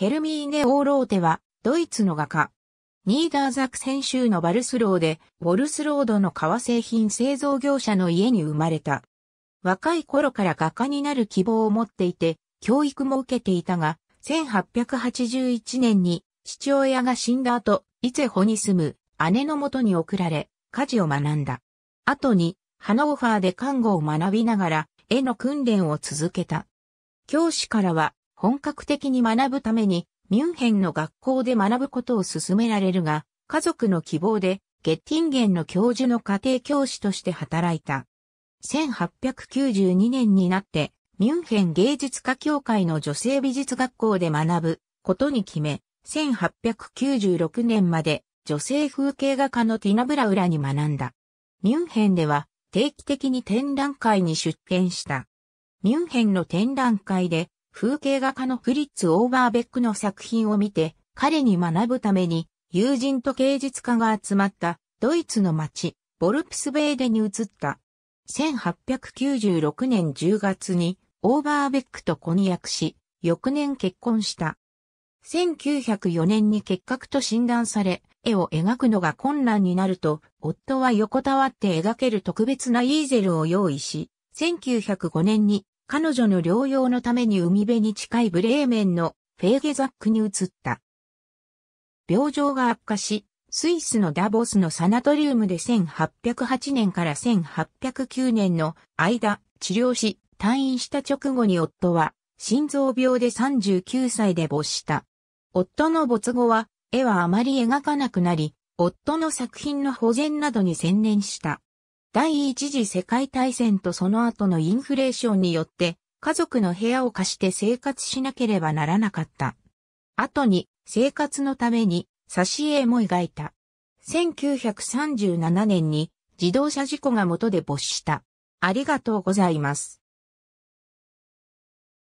ヘルミーネ・オーローテは、ドイツの画家。ニーダーザクセン州のバルスローで、ボルスロードの革製品製造業者の家に生まれた。若い頃から画家になる希望を持っていて、教育も受けていたが、1881年に父親が死んだ後、イツェホに住む姉のもとに送られ、家事を学んだ。後に、ハノーファーで看護を学びながら、絵の訓練を続けた。教師からは、本格的に学ぶために、ミュンヘンの学校で学ぶことを勧められるが、家族の希望で、ゲッティンゲンの教授の家庭教師として働いた。1892年になって、ミュンヘン芸術家協会の女性美術学校で学ぶことに決め、1896年まで女性風景画家のティナブラウラに学んだ。ミュンヘンでは定期的に展覧会に出展した。ミュンヘンの展覧会で風景画家のフリッツ・オーバーベックの作品を見て、彼に学ぶために、友人と芸術家が集まったドイツの町、ボルプスベーデに移った。1896年10月にオーバーベックと婚約し、翌年結婚した。1904年に結核と診断され、絵を描くのが困難になると、夫は横たわって描ける特別なイーゼルを用意し、1905年に彼女の療養のために海辺に近いブレーメンのフェーゲザックに移った。病状が悪化し、スイスのダボスのサナトリウムで1808年から1809年の間治療し退院した直後に夫は心臓病で39歳で没した。夫の没後は絵はあまり描かなくなり、夫の作品の保全などに専念した。第一次世界大戦とその後のインフレーションによって家族の部屋を貸して生活しなければならなかった。後に生活のために挿絵も描いた。1937年に自動車事故が元で没した。ありがとうございます。